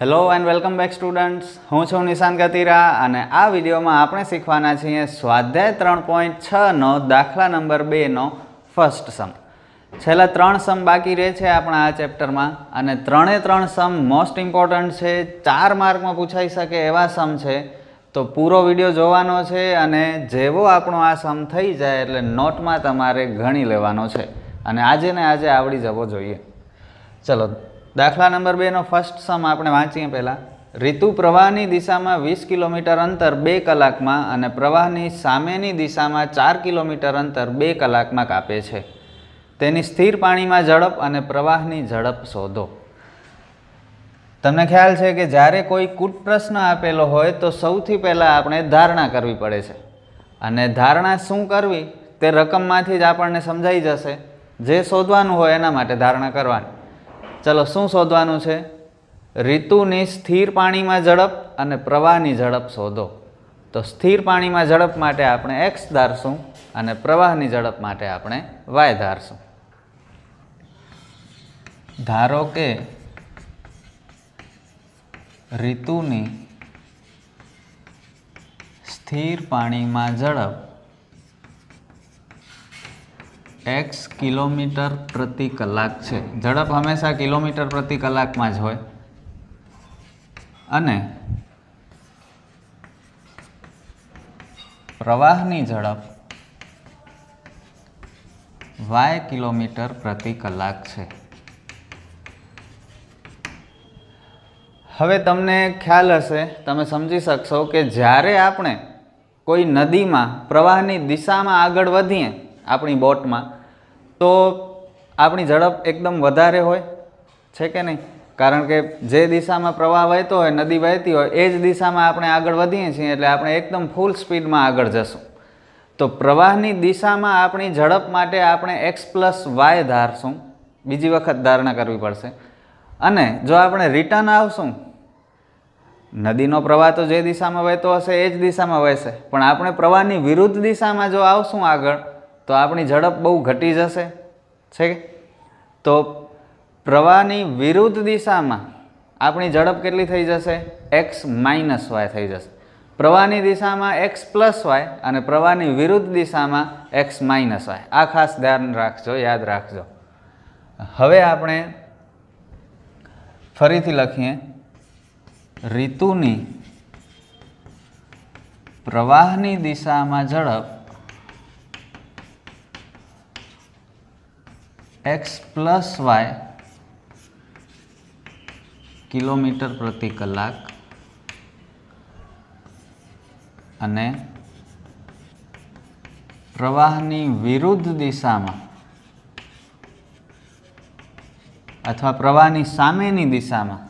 hello and welcome back students હું છું નિશાન ગતિરા અને આ વિડીયોમાં આપણે શીખવાના છીએ સ્વાધ્યાય ત્રણ પોઈન્ટ છનો દાખલા નંબર બેનો ફર્સ્ટ સમ છેલ્લા ત્રણ સમ બાકી રહે છે આપણા આ ચેપ્ટરમાં અને ત્રણે ત્રણ સમ મોસ્ટ ઇમ્પોર્ટન્ટ છે ચાર માર્કમાં પૂછાઈ શકે એવા સમ છે તો પૂરો વિડીયો જોવાનો છે અને જેવો આપણો આ સમ થઈ જાય એટલે નોટમાં તમારે ગણી લેવાનો છે અને આજે ને આજે આવડી જવો જોઈએ ચલો દાખલા નંબર બેનો ફર્સ્ટ સમ આપણે વાંચીએ પહેલાં ઋતુ પ્રવાહની દિશામાં વીસ કિલોમીટર અંતર બે કલાકમાં અને પ્રવાહની સામેની દિશામાં ચાર કિલોમીટર અંતર બે કલાકમાં કાપે છે તેની સ્થિર પાણીમાં ઝડપ અને પ્રવાહની ઝડપ શોધો તમને ખ્યાલ છે કે જ્યારે કોઈ કૂટ પ્રશ્ન આપેલો હોય તો સૌથી પહેલાં આપણે ધારણા કરવી પડે છે અને ધારણા શું કરવી તે રકમમાંથી જ આપણને સમજાઈ જશે જે શોધવાનું હોય એના માટે ધારણા કરવાની ચલો શું શોધવાનું છે ઋતુની સ્થિર પાણીમાં ઝડપ અને પ્રવાહની ઝડપ શોધો તો સ્થિર પાણીમાં ઝડપ માટે આપણે એક્સ ધારશું અને પ્રવાહની ઝડપ માટે આપણે વાય ધારશું ધારો કે ઋતુની સ્થિર પાણીમાં ઝડપ એક્સ કિલોમીટર પ્રતિ કલાક છે ઝડપ હંમેશા કિલોમીટર પ્રતિ કલાકમાં જ હોય અને પ્રવાહની ઝડપ વાય કિલોમીટર પ્રતિ કલાક છે હવે તમને ખ્યાલ હશે તમે સમજી શકશો કે જ્યારે આપણે કોઈ નદીમાં પ્રવાહની દિશામાં આગળ વધીએ આપણી બોટમાં તો આપણી ઝડપ એકદમ વધારે હોય છે કે નહીં કારણ કે જે દિશામાં પ્રવાહ વહેતો હોય નદી વહેતી હોય એ જ દિશામાં આપણે આગળ વધીએ છીએ એટલે આપણે એકદમ ફૂલ સ્પીડમાં આગળ જશું તો પ્રવાહની દિશામાં આપણી ઝડપ માટે આપણે એક્સ પ્લસ વાય ધારશું બીજી વખત ધારણા કરવી પડશે અને જો આપણે રિટર્ન આવશું નદીનો પ્રવાહ તો જે દિશામાં વહેતો હશે એ જ દિશામાં વહેશે પણ આપણે પ્રવાહની વિરુદ્ધ દિશામાં જો આવશું આગળ તો આપણી ઝડપ બહુ ઘટી જશે છે તો પ્રવાહની વિરુદ્ધ દિશામાં આપણી ઝડપ કેટલી થઈ જશે એક્સ માઇનસ વાય થઈ જશે પ્રવાહની દિશામાં એક્સ પ્લસ વાય અને પ્રવાહની વિરુદ્ધ દિશામાં એક્સ માઇનસ વાય આ ખાસ ધ્યાન રાખજો યાદ રાખજો હવે આપણે ફરીથી લખીએ ઋતુની પ્રવાહની દિશામાં ઝડપ એક્સ પ્લસ વાય કિલોમીટર પ્રતિ કલાક અને પ્રવાહની વિરુદ્ધ દિશામાં અથવા પ્રવાહની સામેની દિશામાં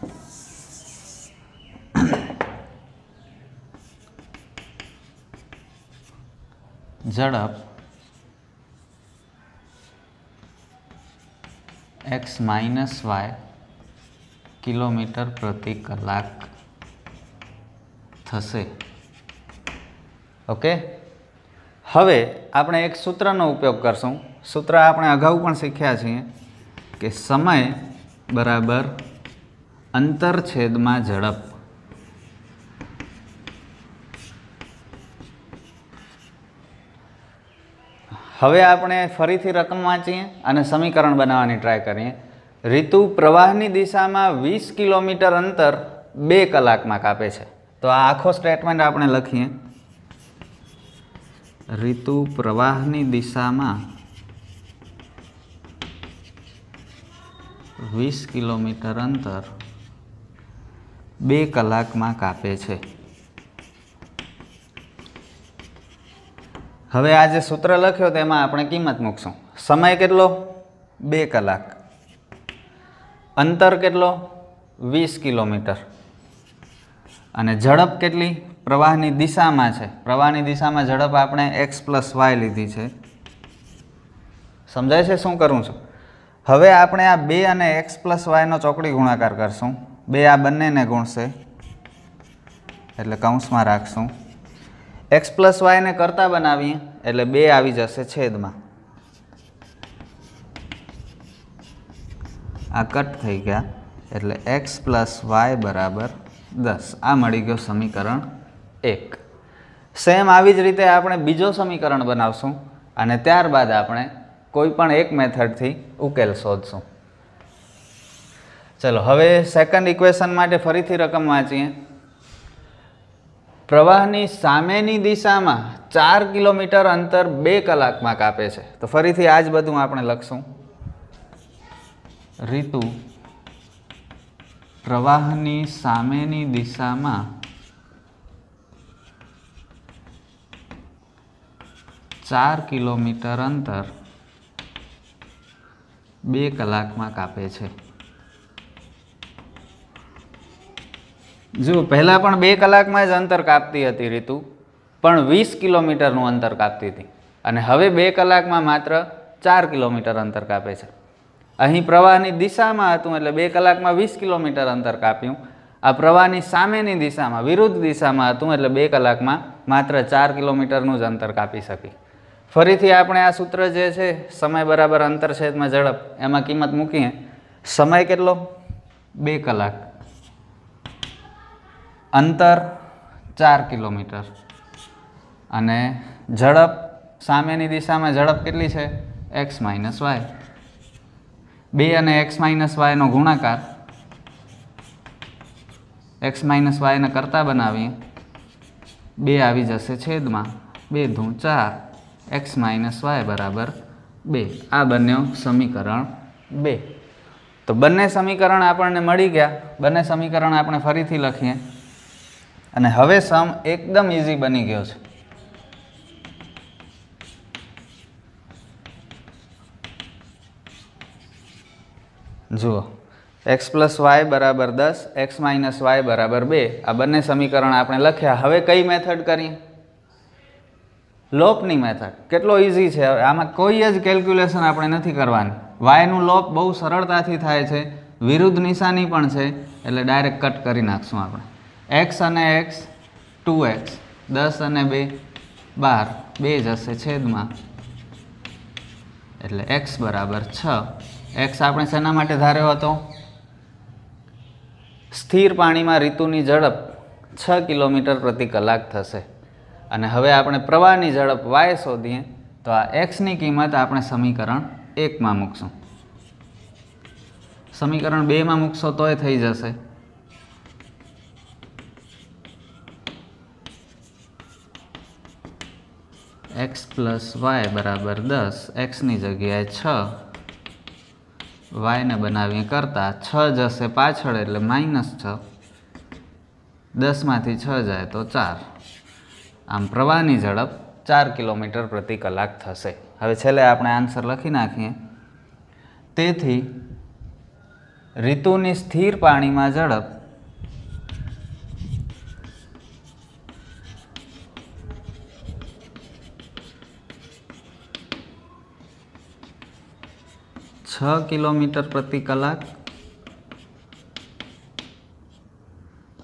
ઝડપ એક્સ માઇનસ વાય કિલોમીટર પ્રતિ કલાક થશે ઓકે હવે આપણે એક સૂત્રનો ઉપયોગ કરશું સૂત્ર આપણે અગાઉ પણ શીખ્યા છીએ કે સમય બરાબર અંતરછેદમાં ઝડપ હવે આપણે ફરીથી રકમ વાંચીએ અને સમીકરણ બનાવવાની ટ્રાય કરીએ ઋતુ પ્રવાહની દિશામાં વીસ કિલોમીટર અંતર બે કલાકમાં કાપે છે તો આ આખો સ્ટેટમેન્ટ આપણે લખીએ ઋતુ પ્રવાહની દિશામાં વીસ કિલોમીટર અંતર બે કલાકમાં કાપે છે હવે આ જે સૂત્ર લખ્યો તેમાં આપણે કિંમત મૂકશું સમય કેટલો બે કલાક અંતર કેટલો વીસ કિલોમીટર અને ઝડપ કેટલી પ્રવાહની દિશામાં છે પ્રવાહની દિશામાં ઝડપ આપણે એક્સ પ્લસ વાય લીધી છે સમજાય છે શું કરું છું હવે આપણે આ બે અને એક્સ પ્લસ વાયનો ચોકડી ગુણાકાર કરશું બે આ બંનેને ગુણશે એટલે કૌંસમાં રાખશું એક્સ પ્લસ વાયને કરતાં બનાવીએ એટલે બે આવી જશે છેદમાં આ કટ થઈ ગયા એટલે એક્સ પ્લસ વાય બરાબર દસ આ મળી ગયો સમીકરણ એક સેમ આવી જ રીતે આપણે બીજો સમીકરણ બનાવશું અને ત્યારબાદ આપણે કોઈ પણ એક મેથડથી ઉકેલ શોધશું ચલો હવે સેકન્ડ ઇક્વેશન માટે ફરીથી રકમ વાંચીએ પ્રવાહની સામેની દિશામાં ચાર કિલોમીટર અંતર બે કલાકમાં કાપે છે તો ફરીથી આ જ બધું આપણે લખશું ઋતુ પ્રવાહની સામેની દિશામાં ચાર કિલોમીટર અંતર બે કલાકમાં કાપે છે જો પહેલાં પણ બે કલાકમાં જ અંતર કાપતી હતી ઋતુ પણ વીસ કિલોમીટરનું અંતર કાપતી હતી અને હવે બે કલાકમાં માત્ર ચાર કિલોમીટર અંતર કાપે છે અહીં પ્રવાહની દિશામાં હતું એટલે બે કલાકમાં વીસ કિલોમીટર અંતર કાપ્યું આ પ્રવાહની સામેની દિશામાં વિરુદ્ધ દિશામાં હતું એટલે બે કલાકમાં માત્ર ચાર કિલોમીટરનું જ અંતર કાપી શકી ફરીથી આપણે આ સૂત્ર જે છે સમય બરાબર અંતરછેદમાં ઝડપ એમાં કિંમત મૂકીએ સમય કેટલો બે કલાક અંતર ચાર કિલોમીટર અને ઝડપ સામેની દિશામાં ઝડપ કેટલી છે એક્સ માઇનસ વાય બે અને એક્સ માઇનસ વાયનો ગુણાકાર એક્સ માઇનસ વાયને કરતાં બનાવીએ બે આવી જશે છેદમાં બે ધું ચાર એક્સ માઇનસ વાય બરાબર બે આ બન્યો સમીકરણ બે તો બંને સમીકરણ આપણને મળી ગયા બંને સમીકરણ આપણે ફરીથી લખીએ અને હવે સમ એકદમ ઇઝી બની ગયો છે જુઓ એક્સ પ્લસ વાય બરાબર દસ એક્સ માઇનસ વાય બરાબર બે આ બંને સમીકરણ આપણે લખ્યા હવે કઈ મેથડ કરીએ લોપની મેથડ કેટલો ઇઝી છે આમાં કોઈ જ કેલ્ક્યુલેશન આપણે નથી કરવાની વાયનું લોપ બહુ સરળતાથી થાય છે વિરુદ્ધ નિશાની પણ છે એટલે ડાયરેક્ટ કટ કરી નાખશું આપણે એક્સ અને એક્સ ટુ એક્સ દસ અને બે બાર બે જશે છેદમાં એટલે એક્સ બરાબર છ એક્સ આપણે શેના માટે ધાર્યો હતો સ્થિર પાણીમાં ઋતુની ઝડપ છ કિલોમીટર પ્રતિ કલાક થશે અને હવે આપણે પ્રવાહની ઝડપ વાય શોધીએ તો આ એક્સની કિંમત આપણે સમીકરણ એકમાં મૂકશું સમીકરણ બેમાં મૂકશો તોય થઈ જશે એક્સ પ્લસ વાય બરાબર દસ એક્સની જગ્યાએ છ વાયને બનાવીએ કરતા છ જશે પાછળ એટલે માઇનસ છ દસમાંથી છ જાય તો ચાર આમ પ્રવાહની ઝડપ ચાર કિલોમીટર પ્રતિ કલાક થશે હવે છેલ્લે આપણે આન્સર લખી નાખીએ તેથી ઋતુની સ્થિર પાણીમાં ઝડપ છ કિલોમીટર પ્રતિ કલાક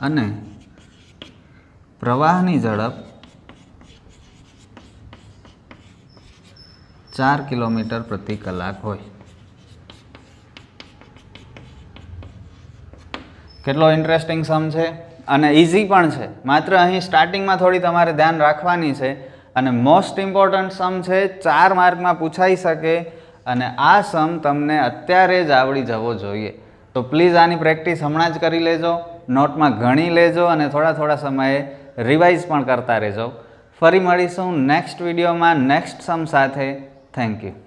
અને પ્રવાહની ઝડપ ચાર કિલોમીટર પ્રતિ કલાક હોય કેટલો ઇન્ટરેસ્ટિંગ સમ છે અને ઇઝી પણ છે માત્ર અહીં સ્ટાર્ટિંગમાં થોડી તમારે ધ્યાન રાખવાની છે અને મોસ્ટ ઇમ્પોર્ટન્ટ સમ છે ચાર માર્કમાં પૂછાઈ શકે અને આ સમ તમને અત્યારે જ આવડી જવો જોઈએ તો પ્લીઝ આની પ્રેક્ટિસ હમણાં જ કરી લેજો નોટમાં ગણી લેજો અને થોડા થોડા સમયે રિવાઇઝ પણ કરતા રહેજો ફરી મળીશું નેક્સ્ટ વિડીયોમાં નેક્સ્ટ સમ સાથે થેન્ક યુ